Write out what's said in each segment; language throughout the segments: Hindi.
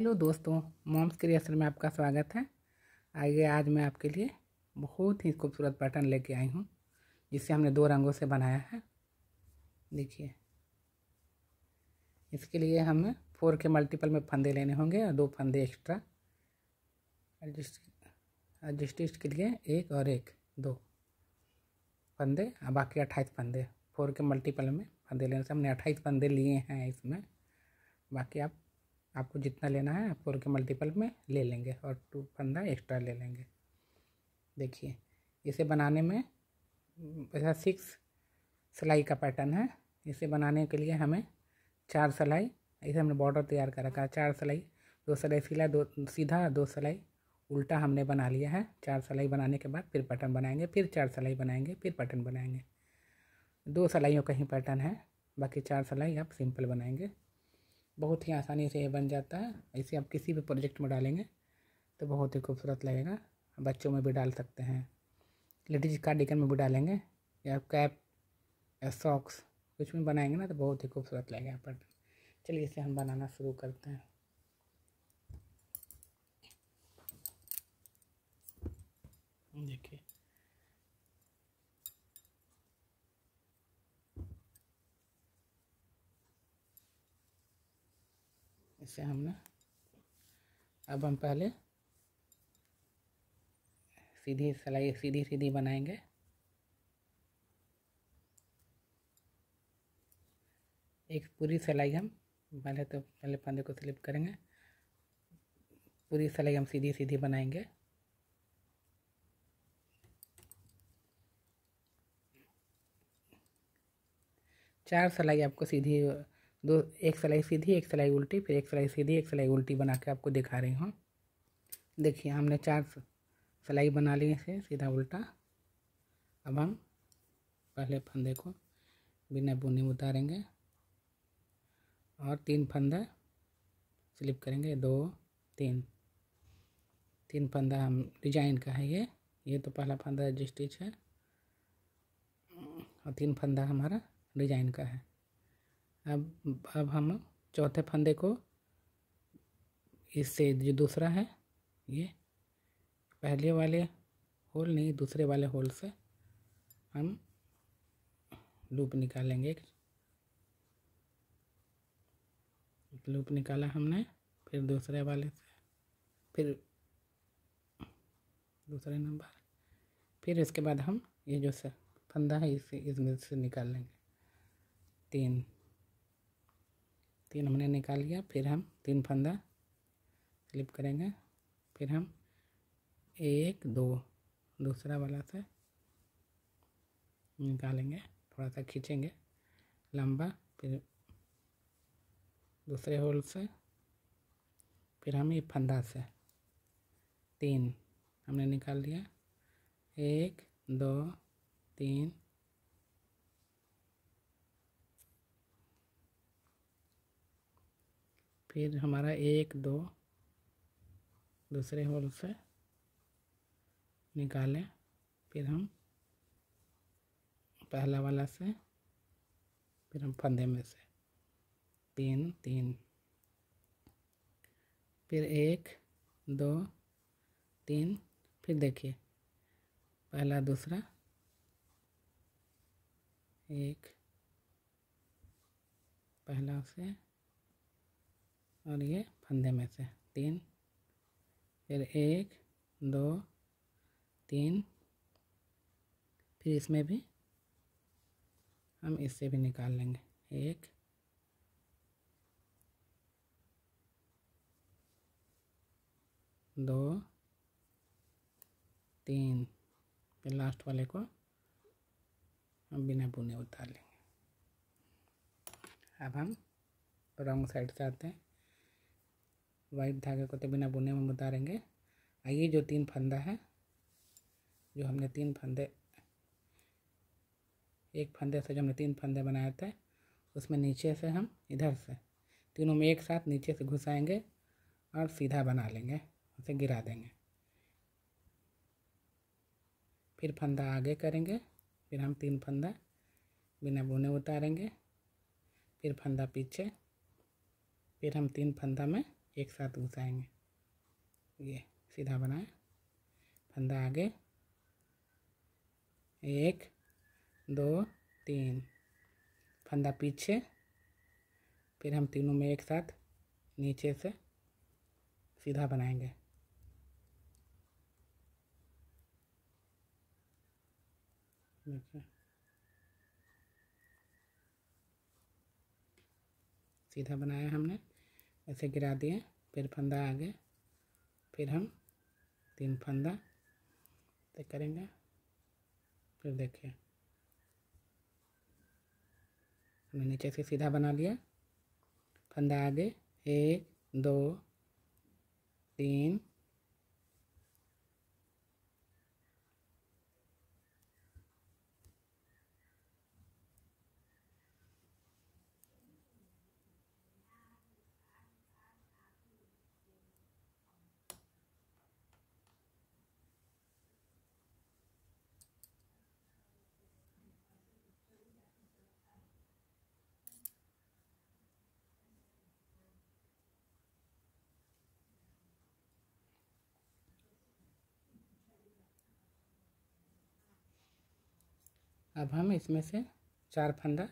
हेलो दोस्तों मॉम्स क्रिएशन में आपका स्वागत है आइए आज मैं आपके लिए बहुत ही खूबसूरत पैटर्न लेके आई हूँ जिसे हमने दो रंगों से बनाया है देखिए इसके लिए हमें फोर के मल्टीपल में फंदे लेने होंगे और दो फंदे एक्स्ट्रा एडजस्ट एडजस्टिस्ट के लिए एक और एक दो फंदे और बाकी अट्ठाईस फंदे फोर के मल्टीपल में फंदे लेने से हमने अट्ठाईस फंदे लिए हैं इसमें बाकी आप आपको जितना लेना है आप फोर के मल्टीपल में ले लेंगे और टू फंदा एक्स्ट्रा ले लेंगे देखिए इसे बनाने में ऐसा सिक्स सिलाई का पैटर्न है इसे बनाने के लिए हमें चार सिलाई इसे हमने बॉर्डर तैयार कर रखा है चार सिलाई दो सिलाई सिला दो सीधा दो सिलाई उल्टा हमने बना लिया है चार सिलाई बनाने के बाद फिर पैटर्न बनाएंगे फिर चार सिलाई बनाएंगे फिर पैटर्न बनाएंगे दो सिलाइयों का ही पैटर्न है बाकी चार सिलाई आप सिंपल बनाएंगे बहुत ही आसानी से ये बन जाता है इसे आप किसी भी प्रोजेक्ट में डालेंगे तो बहुत ही खूबसूरत लगेगा बच्चों में भी डाल सकते हैं लेडीज कार्डिकन में भी डालेंगे या कैप या सॉक्स कुछ में बनाएंगे ना तो बहुत ही खूबसूरत लगेगा पर चलिए इसे हम बनाना शुरू करते हैं देखिए इसे हमने अब हम पहले सीधी सिलाई सीधी सीधी बनाएंगे एक पूरी सिलाई हम पहले तो पहले पंदे को स्लिप करेंगे पूरी सिलाई हम सीधी सीधी बनाएंगे चार सिलाई आपको सीधी दो एक सिलाई सीधी एक सिलाई उल्टी फिर एक सिलाई सीधी एक सिलाई उल्टी बना के आपको दिखा रही हूँ देखिए हमने चार सिलाई बना ली इसे सीधा उल्टा अब हम पहले फंदे को बिना बुनी उतारेंगे और तीन फंदे स्लिप करेंगे दो तीन तीन फंदा हम डिजाइन का है ये ये तो पहला फंदा स्टिच है और तीन फंदा हमारा डिजाइन का है अब अब हम चौथे फंदे को इससे जो दूसरा है ये पहले वाले होल नहीं दूसरे वाले होल से हम लूप निकालेंगे एक लूप निकाला हमने फिर दूसरे वाले से फिर दूसरे नंबर फिर इसके बाद हम ये जो फंदा है इसे इसमें से निकाल लेंगे तीन तीन हमने निकाल लिया फिर हम तीन फंदा स्लिप करेंगे फिर हम एक दो दूसरा वाला से निकालेंगे थोड़ा सा खींचेंगे लंबा फिर दूसरे होल से फिर हम ये फंदा से तीन हमने निकाल लिया एक दो तीन फिर हमारा एक दो दूसरे होल से निकालें फिर हम पहला वाला से फिर हम फंदे में से तीन तीन फिर एक दो तीन फिर देखिए पहला दूसरा एक पहला से और ये फंदे में से तीन फिर एक दो तीन फिर इसमें भी हम इससे भी निकाल लेंगे एक दो तीन फिर लास्ट वाले को हम बिना बुने उतार लेंगे अब हम रॉन्ग साइड से आते हैं वाइट धागे को तो बिना बुने में उतारेंगे और ये जो तीन फंदा है जो हमने तीन फंदे एक फंदे से जो हमने तीन फंदे बनाए थे उसमें नीचे से हम इधर से तीनों में एक साथ नीचे से घुसाएंगे और सीधा बना लेंगे उसे गिरा देंगे फिर फंदा आगे करेंगे फिर हम तीन फंदा बिना बुने उतारेंगे फिर फंदा पीछे फिर हम तीन फंदा में एक साथ घुसाएंगे ये सीधा बनाए फंदा आगे एक दो तीन फंदा पीछे फिर हम तीनों में एक साथ नीचे से सीधा बनाएंगे सीधा बनाया हमने ऐसे गिरा दिए फिर फंदा आ गया फिर हम तीन फंदा तो करेंगे फिर देखिए हमने नीचे से सीधा बना लिया फंदा आगे एक दो तीन अब हम इसमें से चार फंदा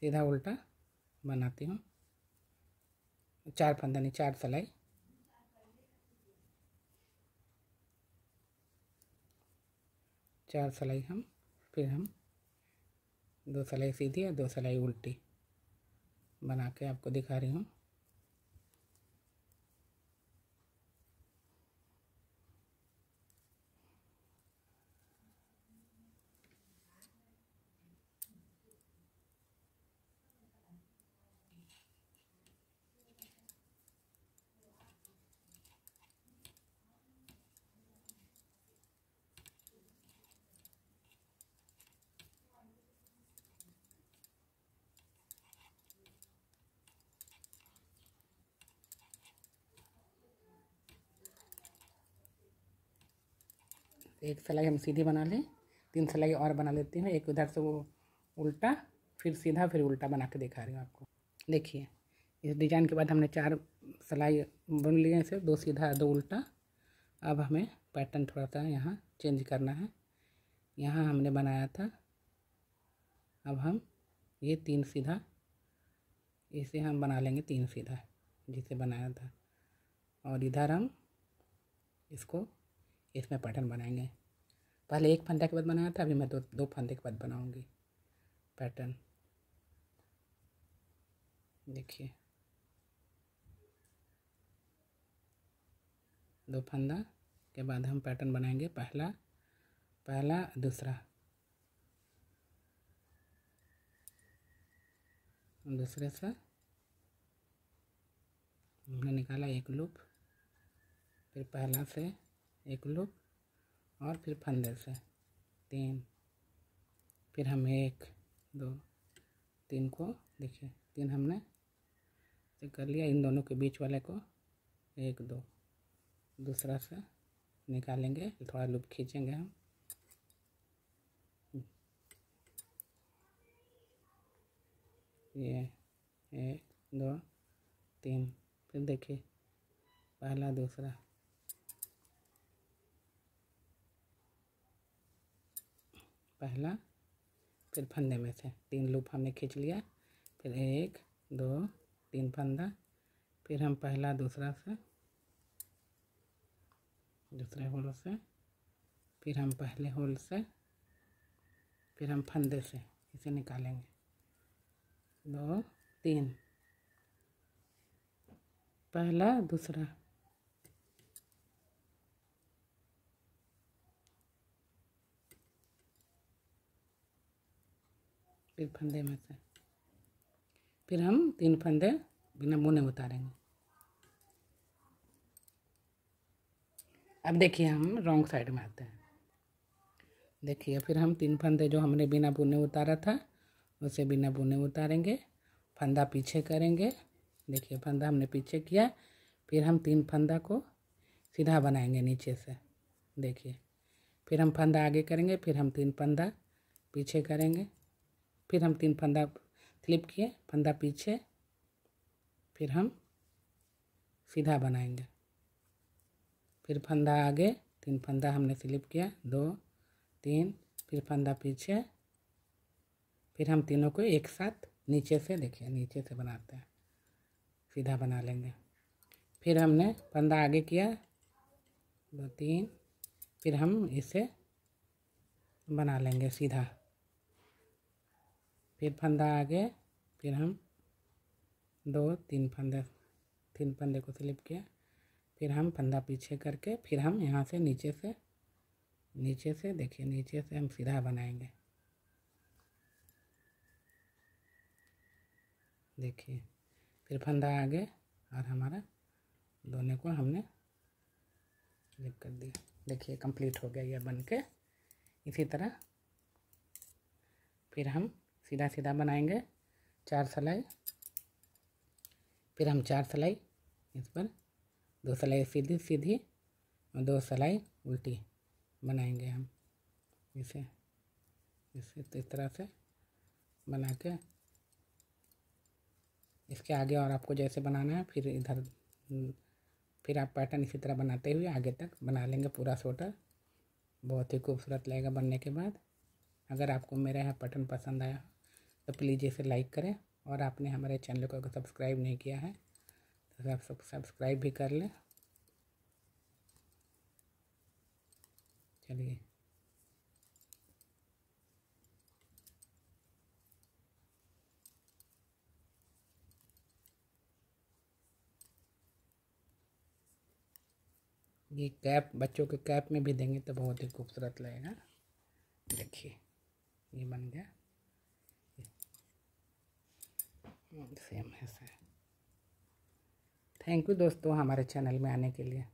सीधा उल्टा बनाती हूँ चार फंदा नहीं चार सलाई चार सलाई हम फिर हम दो सलाई सीधी और दो सलाई उल्टी बना के आपको दिखा रही हूँ एक सिलाई हम सीधी बना लें तीन सिलाई और बना लेती हूँ एक उधर से वो उल्टा फिर सीधा फिर उल्टा बना के दिखा रही हूँ आपको देखिए इस डिजाइन के बाद हमने चार सिलाई बुन लिए इसे दो सीधा दो उल्टा अब हमें पैटर्न थोड़ा सा यहाँ चेंज करना है यहाँ हमने बनाया था अब हम ये तीन सीधा इसे हम बना लेंगे तीन सीधा जिसे बनाया था और इधर हम इसको इसमें पैटर्न बनाएंगे पहले एक फंदा के बाद बनाया था अभी मैं दो दो फंदे के बाद बनाऊंगी पैटर्न देखिए दो फंदा के बाद हम पैटर्न बनाएंगे पहला पहला दूसरा दूसरे से हमने निकाला एक लूप फिर पहला से एक लूप और फिर फंदे से तीन फिर हम एक दो तीन को देखिए तीन हमने चेक तो कर लिया इन दोनों के बीच वाले को एक दो दूसरा से निकालेंगे थोड़ा लूप खींचेंगे हम ये एक दो तीन फिर देखिए पहला दूसरा पहला फिर फंदे में से तीन लूप हमने खींच लिया फिर एक दो तीन फंदा फिर हम पहला दूसरा से दूसरे होल से फिर हम पहले होल से फिर हम फंदे से इसे निकालेंगे दो तीन पहला दूसरा फिर फंदे में से फिर हम तीन फंदे बिना मुने उतारेंगे अब देखिए हम रॉन्ग साइड में आते हैं देखिए फिर हम तीन फंदे जो हमने बिना बुने उतारा था उसे बिना बुने उतारेंगे फंदा पीछे करेंगे देखिए फंदा हमने पीछे किया फिर हम तीन फंदा को सीधा बनाएंगे नीचे से देखिए फिर हम फंदा आगे करेंगे फिर हम तीन फंदा पीछे करेंगे फिर हम तीन फंदा स्लिप किए फंदा पीछे फिर हम सीधा बनाएंगे फिर फंदा आगे तीन फंदा हमने स्लिप किया दो तीन फिर फंदा पीछे फिर हम तीनों को एक साथ नीचे से देखिए नीचे से बनाते हैं सीधा बना लेंगे फिर हमने फंदा आगे किया दो तीन फिर हम इसे बना लेंगे सीधा फिर फंदा आगे फिर हम दो तीन फंदे तीन फंदे को स्लिप किया फिर हम फंदा पीछे करके फिर हम यहाँ से नीचे से नीचे से देखिए नीचे से हम सीधा बनाएंगे देखिए फिर फंदा आगे और हमारा दोनों को हमने स्लिप कर दिया देखिए कंप्लीट हो गया यह बन के इसी तरह फिर हम सीधा सीधा बनाएंगे चार सलाई फिर हम चार सलाई इस पर दो सलाई सीधी सीधी और दो सलाई उल्टी बनाएंगे हम इसे इसे तो इस तरह से बना के इसके आगे और आपको जैसे बनाना है फिर इधर फिर आप पैटर्न इसी तरह बनाते हुए आगे तक बना लेंगे पूरा स्वेटर बहुत ही खूबसूरत लगेगा बनने के बाद अगर आपको मेरा यह पैटर्न पसंद आया तो प्लीज़ इसे लाइक करें और आपने हमारे चैनल को अगर सब्सक्राइब नहीं किया है तो आप सब सब्सक्राइब भी कर लें चलिए ये कैप बच्चों के कैप में भी देंगे तो बहुत ही खूबसूरत लगेगा देखिए ये बन गया सेम है सर थैंक यू दोस्तों हमारे चैनल में आने के लिए